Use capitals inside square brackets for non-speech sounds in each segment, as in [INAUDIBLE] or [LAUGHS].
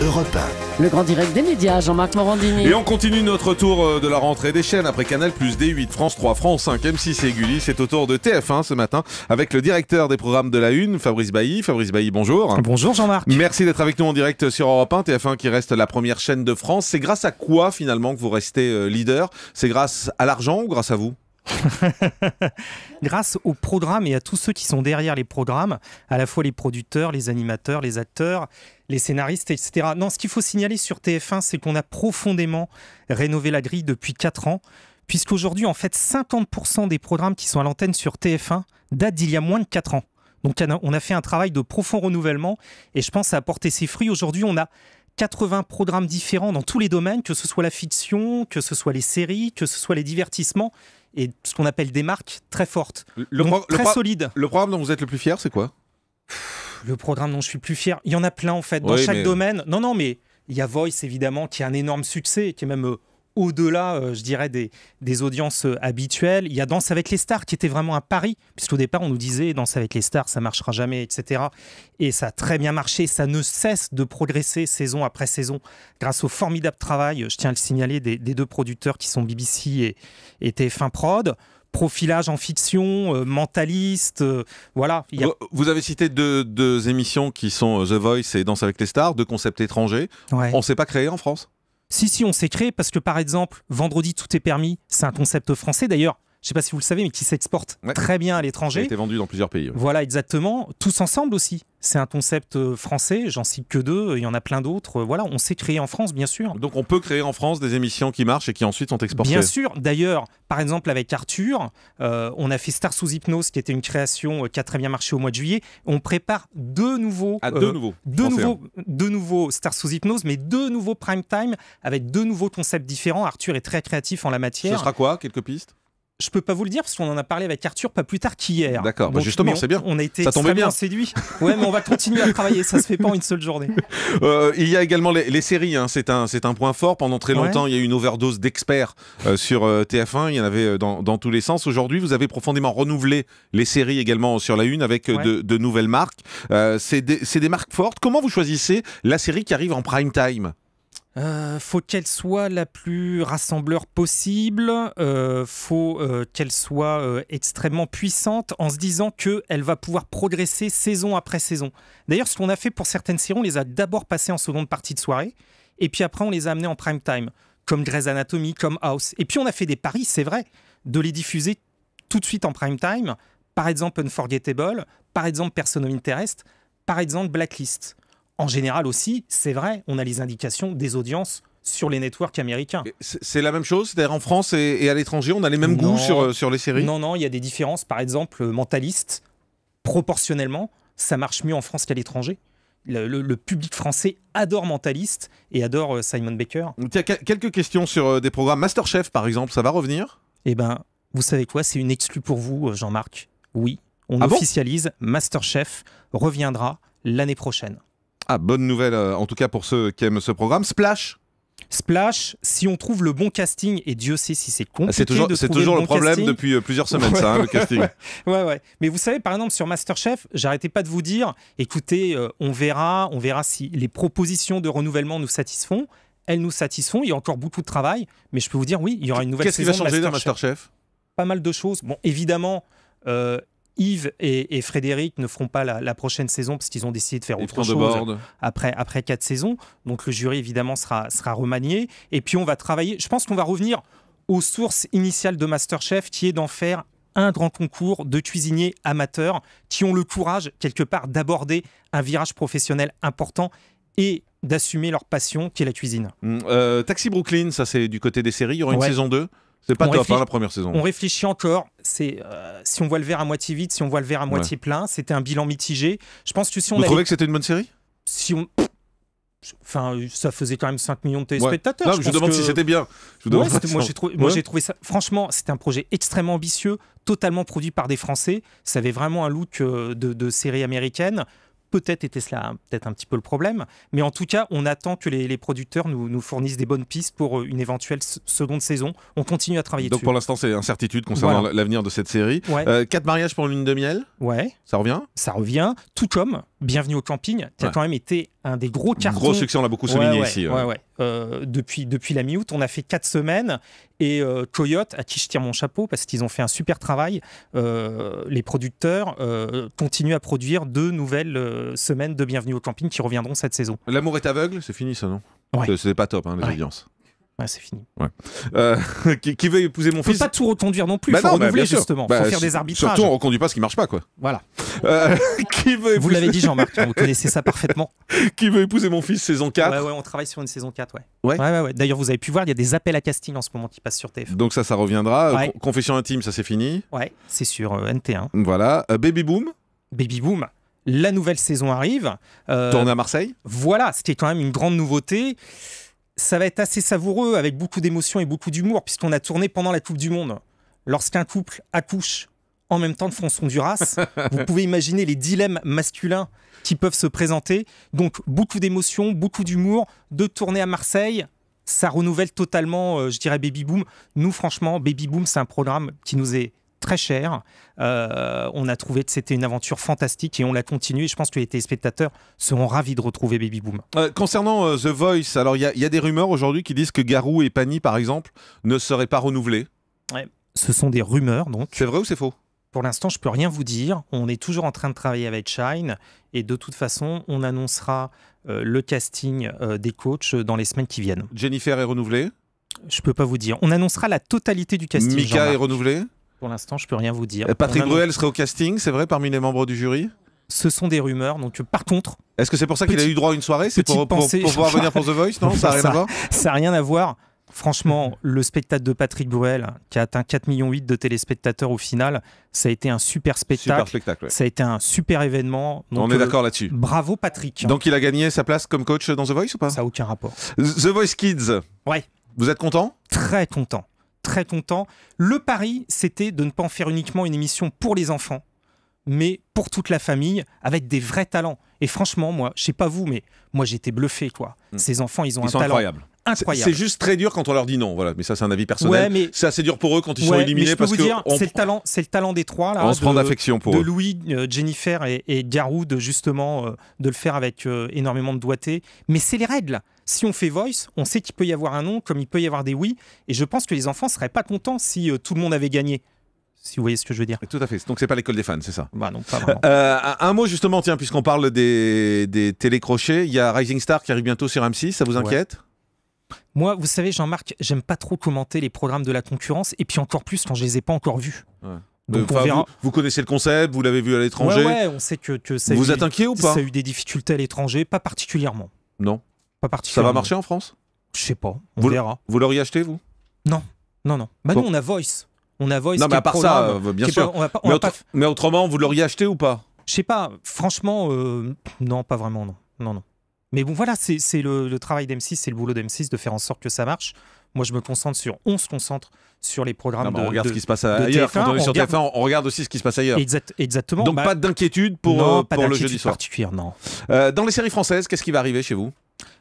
Europe Le grand direct des médias, Jean-Marc Morandini. Et on continue notre tour euh, de la rentrée des chaînes après Canal plus D8, France 3, France 5, M6 et Gulli. C'est au tour de TF1 ce matin avec le directeur des programmes de la Une, Fabrice Bailly. Fabrice Bailly, bonjour. Bonjour Jean-Marc. Merci d'être avec nous en direct sur Europe 1, TF1 qui reste la première chaîne de France. C'est grâce à quoi finalement que vous restez euh, leader C'est grâce à l'argent ou grâce à vous [LAUGHS] Grâce aux programmes et à tous ceux qui sont derrière les programmes, à la fois les producteurs, les animateurs, les acteurs, les scénaristes, etc. Non, ce qu'il faut signaler sur TF1, c'est qu'on a profondément rénové la grille depuis 4 ans, puisqu'aujourd'hui, en fait, 50% des programmes qui sont à l'antenne sur TF1 datent d'il y a moins de 4 ans. Donc on a fait un travail de profond renouvellement et je pense à ça a ses fruits. Aujourd'hui, on a 80 programmes différents dans tous les domaines, que ce soit la fiction, que ce soit les séries, que ce soit les divertissements et ce qu'on appelle des marques très fortes, très solides. Le programme dont vous êtes le plus fier, c'est quoi Le programme dont je suis le plus fier, il y en a plein en fait, dans chaque domaine. Non, non, mais il y a Voice évidemment, qui est un énorme succès, qui est même euh, au-delà, euh, je dirais, des, audiences euh, habituelles. Il y a Danse avec les stars qui était vraiment un pari, puisqu'au départ, on nous disait Danse avec les stars, ça marchera jamais, etc. Et ça a très bien marché. Ça ne cesse de progresser saison après saison grâce au formidable travail, je tiens à le signaler, des, deux producteurs qui sont BBC et, et TF1 Prod profilage en fiction, euh, mentaliste, voilà. Vous avez cité deux, émissions qui sont The Voice et Danse avec les stars, deux concepts étrangers. On ne s'est pas créé en France si, si, on s'est créé parce que par exemple, Vendredi, tout est permis, c'est un concept français. D'ailleurs, je ne sais pas si vous le savez, mais qui s'exporte très bien à l'étranger. Qui a été vendu dans plusieurs pays. Voilà, exactement. Tous ensemble aussi. C'est un concept euh, français, j'en cite que deux, il y en a plein d'autres. Euh, voilà, on s'est créé en France, bien sûr. Donc on peut créer en France des émissions qui marchent et qui ensuite sont exportées. Bien sûr. D'ailleurs, par exemple, avec Arthur, euh, on a fait Star sous hypnose, qui était une création qui a très bien marché au mois de juillet. On prépare deux nouveaux. Ah, deux nouveaux. Deux nouveaux, hein. deux nouveaux Star sous hypnose, mais deux nouveaux prime time avec deux nouveaux concepts différents. Arthur est très créatif en la matière. Ce sera quoi Quelques pistes je peux pas vous le dire parce qu'on en a parlé avec Arthur pas plus tard qu'hier. D'accord, bah justement, c'est bien. On a été ça extrêmement bien. séduit Ouais, mais on va continuer à travailler, ça se fait pas en une seule journée. [LAUGHS] Euh, il y a également les, séries, hein. c'est un, un point fort. Pendant très longtemps, il y a eu une overdose d'experts euh, sur euh, TF1, il y en avait dans, tous les sens. Aujourd'hui, vous avez profondément renouvelé les séries également sur la Une avec de, nouvelles marques. c'est des, des marques fortes. Comment vous choisissez la série qui arrive en prime time euh, faut qu'elle soit la plus rassembleur possible, euh, faut euh, qu'elle soit extrêmement puissante en se disant qu'elle va pouvoir progresser saison après saison. D'ailleurs, ce qu'on a fait pour certaines séries, on les a d'abord passées en seconde partie de soirée, et puis après on les a amenées en prime time, comme Grey's Anatomy, comme House. Et puis on a fait des paris, c'est vrai, de les diffuser tout de suite en prime time, par exemple Unforgettable, par exemple Person of Interest, par exemple Blacklist en général aussi, c'est vrai, on a les indications des audiences sur les networks américains. C'est la même chose C'est-à-dire en France et, à l'étranger, on a les mêmes goûts euh, sur, les séries Non, non, il y a des différences. Par exemple, Mentaliste, proportionnellement, ça marche mieux en France qu'à l'étranger. Le, public français adore Mentaliste et adore euh, Simon Baker. quelques questions sur euh, des programmes. Masterchef, par exemple, ça va revenir Eh bien, vous savez quoi C'est une exclue pour vous, Jean-Marc. Oui, on ah officialise. Masterchef reviendra l'année prochaine. Ah, bonne nouvelle, euh, en tout cas pour ceux qui aiment ce programme. Splash Splash, si on trouve le bon casting, et Dieu sait si c'est ah, compliqué. C'est toujours, de trouver toujours le, problème depuis euh, plusieurs semaines, ça, hein, le casting. Mais vous savez, par exemple, sur Masterchef, j'arrêtais pas de vous dire écoutez, euh, on verra, on verra si les propositions de renouvellement nous satisfont. Elles nous satisfont. Il y a encore beaucoup de travail, mais je peux vous dire oui, il y aura une nouvelle Qu'est-ce qui va changer dans Masterchef Pas mal de choses. Bon, évidemment. Yves et, Frédéric ne feront pas la, prochaine saison parce qu'ils ont décidé de faire autre chose après, quatre saisons. Donc le jury, évidemment, sera, remanié. Et puis on va travailler. Je pense qu'on va revenir aux sources initiales de Masterchef qui est d'en faire un grand concours de cuisiniers amateurs qui ont le courage, quelque part, d'aborder un virage professionnel important et d'assumer leur passion qui est la cuisine. Mmh, euh, Taxi Brooklyn, ça c'est du côté des séries. Il y aura une saison 2 c'est pas on hein, la première saison. On réfléchit encore. C'est euh, si on voit le verre à moitié vide, si on voit le verre à moitié plein. C'était un bilan mitigé. Je pense que si on. Vous trouvez que c'était une bonne série Si on. Enfin, ça faisait quand même 5 millions de téléspectateurs. je, vous demande si c'était bien. moi, j'ai trouvé, ça. Franchement, c'était un projet extrêmement ambitieux, totalement produit par des Français. Ça avait vraiment un look euh, de, de série américaine peut-être était cela peut-être un petit peu le problème. Mais en tout cas, on attend que les, producteurs nous, fournissent des bonnes pistes pour euh, une éventuelle seconde saison. On continue à travailler Donc dessus. Donc pour l'instant, c'est incertitude concernant l'avenir de cette série. Euh, quatre mariages pour une lune de miel. Ouais. Ça revient. Ça revient. Tout comme Bienvenue au camping, qui quand même été un des gros cartons. Gros succès, on l'a beaucoup souligné ici. Euh, depuis, la mi-août, on a fait quatre semaines et euh, Coyote, à qui je tire mon chapeau parce qu'ils ont fait un super travail, euh, les producteurs continuent à produire deux nouvelles semaines de Bienvenue au camping qui reviendront cette saison. L'amour est aveugle, c'est fini ça, non C'était pas top, hein, les c'est fini. Euh, [LAUGHS] qui, veut épouser mon fils Faut pas tout reconduire non plus. il bah faut bah, renouveler justement. Bah, faire des arbitrages. Surtout on reconduit pas ce qui marche pas quoi. Voilà. Euh, [LAUGHS] vous l'avez dit Jean-Marc, hein, vous connaissez ça parfaitement. [LAUGHS] qui veut épouser mon fils saison 4 ouais, on travaille sur une saison 4 ouais. Ouais. ouais, ouais D'ailleurs vous avez pu voir, il y a des appels à casting en ce moment qui passent sur TF. Donc ça ça reviendra. Euh, confession intime, ça c'est fini. Ouais, c'est sur NT1. Voilà, Baby Boom. Baby Boom la nouvelle saison arrive. Euh, à Marseille Voilà, c'était quand même une grande nouveauté ça va être assez savoureux avec beaucoup d'émotion et beaucoup d'humour, puisqu'on a tourné pendant la Coupe du Monde. Lorsqu'un couple accouche en même temps de François Duras, [LAUGHS] vous pouvez imaginer les dilemmes masculins qui peuvent se présenter. Donc beaucoup d'émotion, beaucoup d'humour, de tourner à Marseille. Ça renouvelle totalement, euh, je dirais, Baby Boom. Nous, franchement, Baby Boom, c'est un programme qui nous est très cher. Euh, on a trouvé que c'était une aventure fantastique et on l'a continué. Je pense que les téléspectateurs seront ravis de retrouver Baby Boom. Euh, concernant euh, The Voice, alors il y, a des rumeurs aujourd'hui qui disent que Garou et Pani, par exemple, ne seraient pas renouvelés. Ouais. Ce sont des rumeurs, donc. C'est vrai ou c'est faux pour l'instant, je peux rien vous dire. On est toujours en train de travailler avec Shine et de toute façon, on annoncera le casting des coachs dans les semaines qui viennent. Jennifer est renouvelée Je peux pas vous dire. On annoncera la totalité du casting. Mika est renouvelée pour l'instant, je peux rien vous dire. Euh, Patrick Bruel serait au casting, c'est vrai, parmi les membres du jury ce sont des rumeurs. Donc, par contre. Est-ce que c'est pour ça qu'il a eu droit à une soirée C'est pour, pour, pouvoir venir pour The Voice Non, ça n'a rien à voir Ça n'a rien à voir. Franchement, le spectacle de Patrick Bruel, qui a atteint 4,8 millions de téléspectateurs au final, ça a été un super spectacle. Ça a été un super événement. On est euh, d'accord là-dessus. Bravo Patrick. Donc il a gagné sa place comme coach dans The Voice ou pas Ça n'a aucun rapport. The Voice Kids. Ouais. Vous êtes content Très content très content. Le pari, c'était de ne pas en faire uniquement une émission pour les enfants, mais pour toute la famille, avec des vrais talents. Et franchement, moi, je sais pas vous, mais moi j'étais bluffé, quoi. Mm. Ces enfants, ils ont un talent. incroyable. C'est juste très dur quand on leur dit non, voilà. Mais ça, c'est un avis personnel. C'est assez dur pour eux quand ils sont éliminés parce que c'est le talent, c'est le talent des trois là. On de, pour Louis, euh, Jennifer et, et Garou de justement euh, de le faire avec euh, énormément de doigté. Mais c'est les règles si on fait voice, on sait qu'il peut y avoir un non comme il peut y avoir des oui. Et je pense que les enfants seraient pas contents si euh, tout le monde avait gagné si vous voyez ce que je veux dire. Tout à fait. Donc c'est pas l'école des fans, c'est ça bah non, [LAUGHS] euh, un mot justement, tiens, puisqu'on parle des, des télécrochets, il y a Rising Star qui arrive bientôt sur M6, ça vous inquiète Moi, vous savez, Jean-Marc, j'aime pas trop commenter les programmes de la concurrence, et puis encore plus quand je les ai pas encore vus. Donc Vous, connaissez le concept, vous l'avez vu à l'étranger. Ouais, on sait que, que ça. Vous êtes inquiet ou pas Ça a eu des difficultés à l'étranger, pas particulièrement. Non. Ça va marcher en France Je sais pas. On verra. Vous l'auriez acheté, vous Non. Non, non. Bah nous, on a Voice. On a Voice. Non, mais à part ça, euh, bien sûr. on mais, autrement, vous l'auriez acheté ou pas Je sais pas. Franchement, euh, non, pas vraiment, non. Non, non. Mais bon, voilà, c'est le, travail d'M6, c'est le boulot d'M6 de faire en sorte que ça marche. Moi, je me concentre sur, on se concentre sur les programmes de. On regarde ce qui se passe ailleurs. on sur regarde... TF1, on regarde aussi ce qui se passe ailleurs. exactement. Donc, bah- pas d'inquiétude pour, le jeu pour le jeudi soir. particulière, non. Euh, dans les séries françaises, qu'est-ce qui va arriver chez vous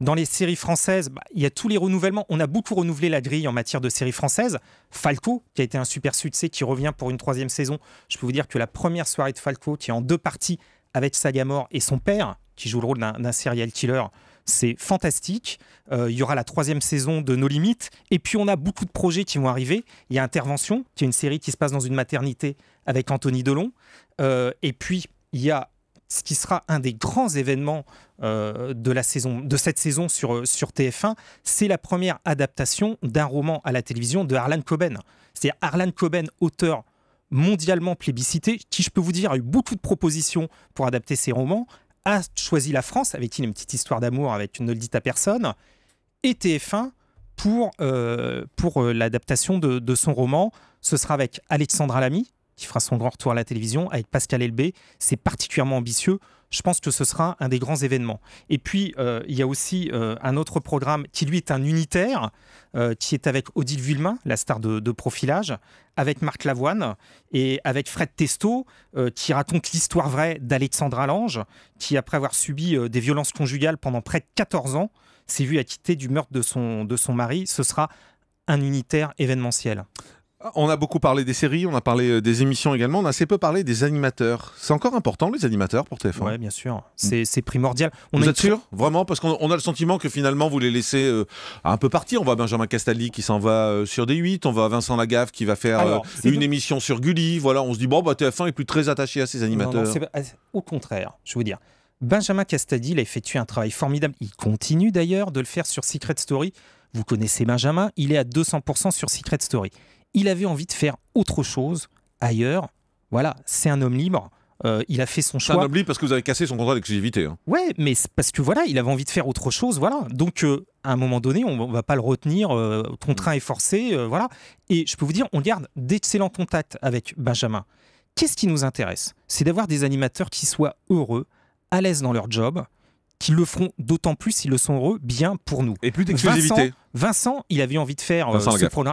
dans les séries françaises, bah, il y a tous les renouvellements. On a beaucoup renouvelé la grille en matière de séries françaises. Falco, qui a été un super succès, qui revient pour une troisième saison. Je peux vous dire que la première soirée de Falco, qui est en deux parties avec Sagamore et son père, qui joue le rôle d'un serial killer, c'est fantastique. Euh, il y aura la troisième saison de Nos Limites. Et puis, on a beaucoup de projets qui vont arriver. Il y a Intervention, qui est une série qui se passe dans une maternité avec Anthony Delon. Euh, et puis, il y a ce qui sera un des grands événements euh, de, la saison, de cette saison sur, euh, sur TF1, c'est la première adaptation d'un roman à la télévision de Harlan Coben. cest Harlan Coben, auteur mondialement plébiscité, qui, je peux vous dire, a eu beaucoup de propositions pour adapter ses romans, a choisi la France, avec une petite histoire d'amour avec une le à personne, et TF1 pour, euh, pour l'adaptation de, de son roman. Ce sera avec Alexandra Lamy, qui fera son grand retour à la télévision avec Pascal Elbé. C'est particulièrement ambitieux. Je pense que ce sera un des grands événements. Et puis, euh, il y a aussi euh, un autre programme qui, lui, est un unitaire, euh, qui est avec Odile Vulmain, la star de, profilage, avec Marc Lavoine et avec Fred Testo, qui raconte l'histoire vraie d'Alexandra Lange, qui, après avoir subi des violences conjugales pendant près de 14 ans, s'est vue acquittée du meurtre de son, de son mari. Ce sera un unitaire événementiel. Ah, on a beaucoup parlé des séries, on a parlé euh, des émissions également, on a assez peu parlé des animateurs. C'est encore important les animateurs pour TF1 Oui, bien sûr, mm. c'est primordial. On vous êtes sûr Vraiment Parce qu'on a le sentiment que finalement vous les laissez euh, un peu partir. On voit Benjamin Castaldi qui s'en va euh, sur D8, on voit Vincent Lagaffe qui va faire une émission sur Gulli. Voilà, on se dit bon, bah, TF1 est plus très attaché à ses animateurs. Au contraire, je veux dire. Benjamin Castaldi, il a effectué un travail formidable. Il continue d'ailleurs de le faire sur Secret Story. Vous connaissez Benjamin, il est à 200% sur Secret Story il avait envie de faire autre chose ailleurs. Voilà, c'est un homme libre. Euh, il a fait son choix. un homme libre parce que vous avez cassé son contrat d'exclusivité. Oui, hein. Ouais, mais parce que voilà, il avait envie de faire autre chose, voilà. Donc euh, à un moment donné, on ne va pas le retenir. Euh, ton train est forcé, voilà. Et je peux vous dire, on garde d'excellents contacts avec Benjamin. Qu'est-ce qui nous intéresse C'est d'avoir des animateurs qui soient heureux, à l'aise dans leur job, qu'ils le feront d'autant plus s'ils le sont heureux, bien pour nous. Et plus d'exclusivité. Vincent, il avait envie de faire euh,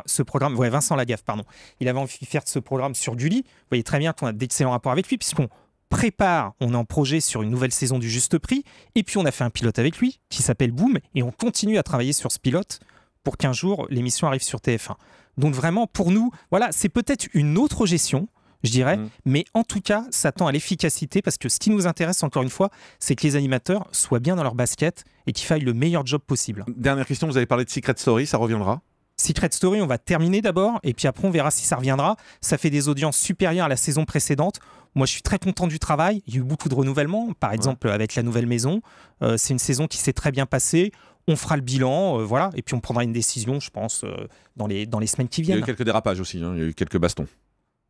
ce, programme. Vincent Lagaffe, pardon. Il avait envie de faire ce programme sur Gulli. Vous voyez très bien qu'on a d'excellents rapports avec lui, puisqu'on prépare, on est en projet sur une nouvelle saison du Juste Prix, et puis on a fait un pilote avec lui qui s'appelle Boom, et on continue à travailler sur ce pilote pour qu'un jour l'émission arrive sur TF1. Donc vraiment, pour nous, voilà, c'est peut-être une autre gestion, je dirais. Mm. Mais en tout cas, ça tend à l'efficacité parce que ce qui nous intéresse, encore une fois, c'est que les animateurs soient bien dans leur basket et qu'ils fassent le meilleur job possible. Dernière question, vous avez parlé de Secret Story, ça reviendra Secret Story, on va terminer d'abord et puis après on verra si ça reviendra. Ça fait des audiences supérieures à la saison précédente. Moi, je suis très content du travail. Il y a eu beaucoup de renouvellement, par exemple avec la nouvelle maison. Euh, c'est une saison qui s'est très bien passée on fera le bilan, euh, voilà, et puis on prendra une décision, je pense, euh, dans, les, semaines qui viennent. Il y a eu quelques dérapages aussi, hein. il y a eu quelques bastons.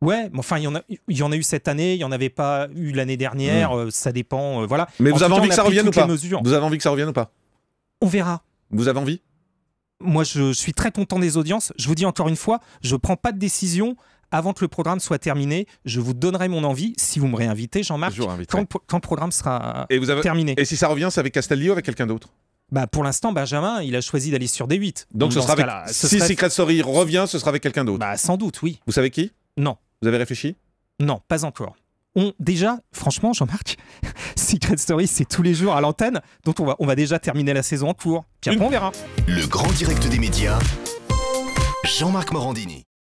Ouais, mais enfin, il y, en a, y en a eu cette année, il n'y en avait pas eu l'année dernière, mm. euh, ça dépend, euh, voilà. Mais vous avez envie que ça revienne ou pas Vous avez envie que ça revienne ou pas On verra. Vous avez envie Moi, je suis très content des audiences. Je vous dis encore une fois, je ne prends pas de décision avant que le programme soit terminé. Je vous donnerai mon envie si vous me réinvitez, Jean-Marc, quand, le programme sera terminé. Et si ça revient, c'est avec Castaldi ou avec quelqu'un d'autre bah pour l'instant, Benjamin, il a choisi d'aller sur D8. Donc, ce sera si Secret Story revient, ce sera avec quelqu'un d'autre. Bah sans doute, oui. Vous savez qui Non. Vous avez réfléchi Non, pas encore. On, déjà, franchement, Jean-Marc, [LAUGHS] Secret Story, c'est tous les jours à l'antenne, donc on va, on va déjà terminer la saison en cours. Puis on verra. Le grand direct des médias, Jean-Marc Morandini.